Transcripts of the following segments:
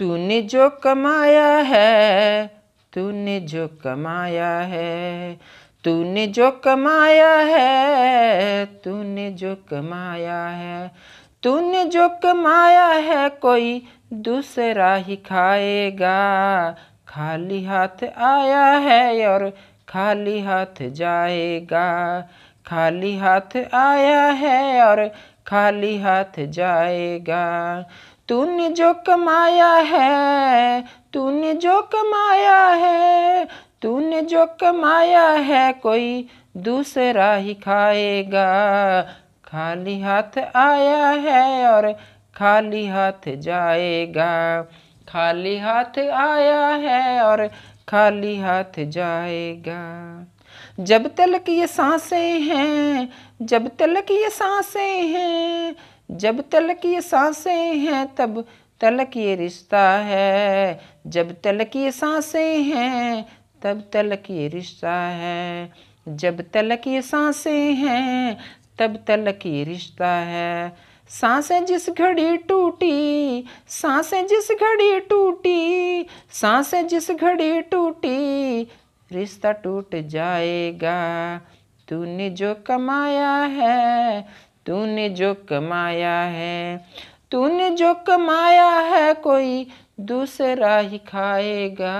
तूने जो कमाया है तूने जो कमाया है तूने जो कमाया है तूने जो कमाया है तूने जो कमाया है कोई दूसरा ही खाएगा खाली हाथ आया है और खाली हाथ जाएगा खाली हाथ आया है और खाली हाथ जाएगा तूने जो कमाया है तूने जो कमाया है तूने जो कमाया है कोई दूसरा ही खाएगा खाली हाथ आया है और खाली हाथ जाएगा खाली हाथ आया है और खाली हाथ जाएगा जब तलक ये सांसें हैं जब तलक ये सांसें हैं जब तलक ये सांसें हैं तब तलक ये रिश्ता है जब तलक ये सांसें हैं तब तलक ये रिश्ता है जब तलक ये सांसें हैं तब तलक ये रिश्ता है सांसें जिस घड़ी टूटी सांसें जिस घड़ी टूटी सांसें जिस घड़ी टूटी रिश्ता टूट जाएगा तूने जो कमाया है तूने जो कमाया है तूने जो कमाया है कोई दूसरा ही खाएगा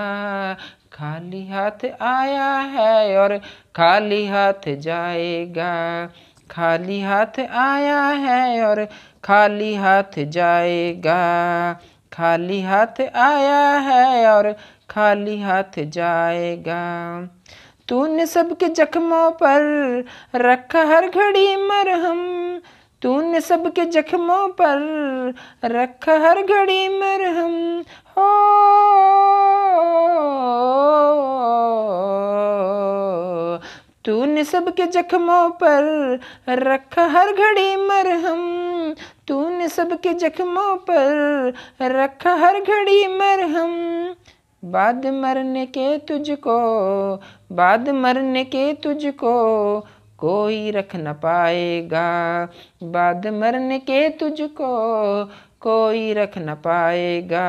खाली हाथ आया है और खाली हाथ जाएगा खाली हाथ आया है और खाली हाथ जाएगा खाली हाथ आया है और खाली हाथ जाएगा तूने सबके जख्मों पर रखा हर घड़ी मरहम तूने सबके जख्मों पर रखा हर घड़ी मरहम हो तूने सबके जख्मों पर रखा हर घड़ी मरहम तूने सबके जख्मों पर रखा हर घड़ी मरहम बाद मरने के तुझको बाद मरने के तुझको कोई रख न पाएगा बाद मरने के तुझको कोई रख न पाएगा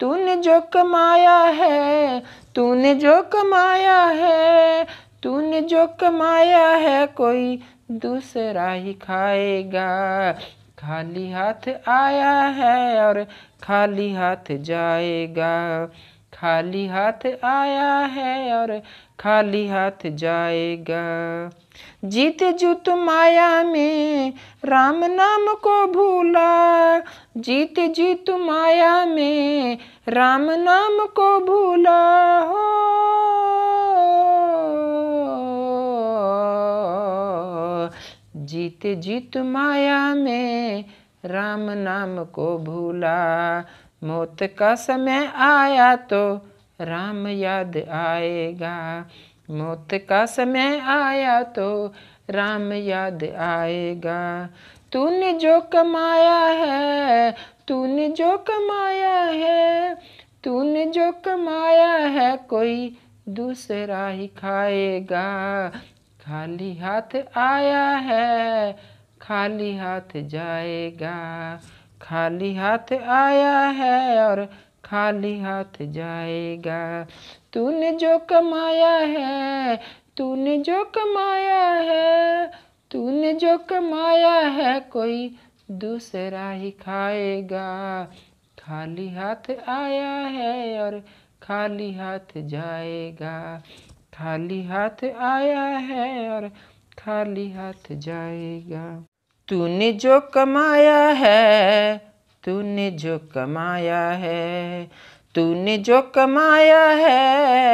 तूने जो कमाया है तूने जो कमाया है तूने जो कमाया है कोई दूसरा ही खाएगा खाली हाथ आया है और खाली हाथ जाएगा खाली हाथ आया है और खाली हाथ जाएगा जीत जुत माया में राम नाम को भूला जीत जीत माया में राम नाम को भूला हो जीत जीत माया में राम नाम को भूला मौत का समय आया तो राम याद आएगा मौत का समय आया तो राम याद आएगा तूने जो कमाया है तूने जो कमाया है तूने जो कमाया है कोई दूसरा ही खाएगा खाली हाथ आया है खाली हाथ जाएगा खाली हाथ आया है और खाली हाथ जाएगा तूने जो कमाया है तूने जो कमाया है तूने जो कमाया है कोई दूसरा ही खाएगा खाली हाथ आया है और खाली हाथ जाएगा खाली हाथ आया है और खाली हाथ जाएगा तूने जो कमाया है तूने जो कमाया है तूने जो कमाया है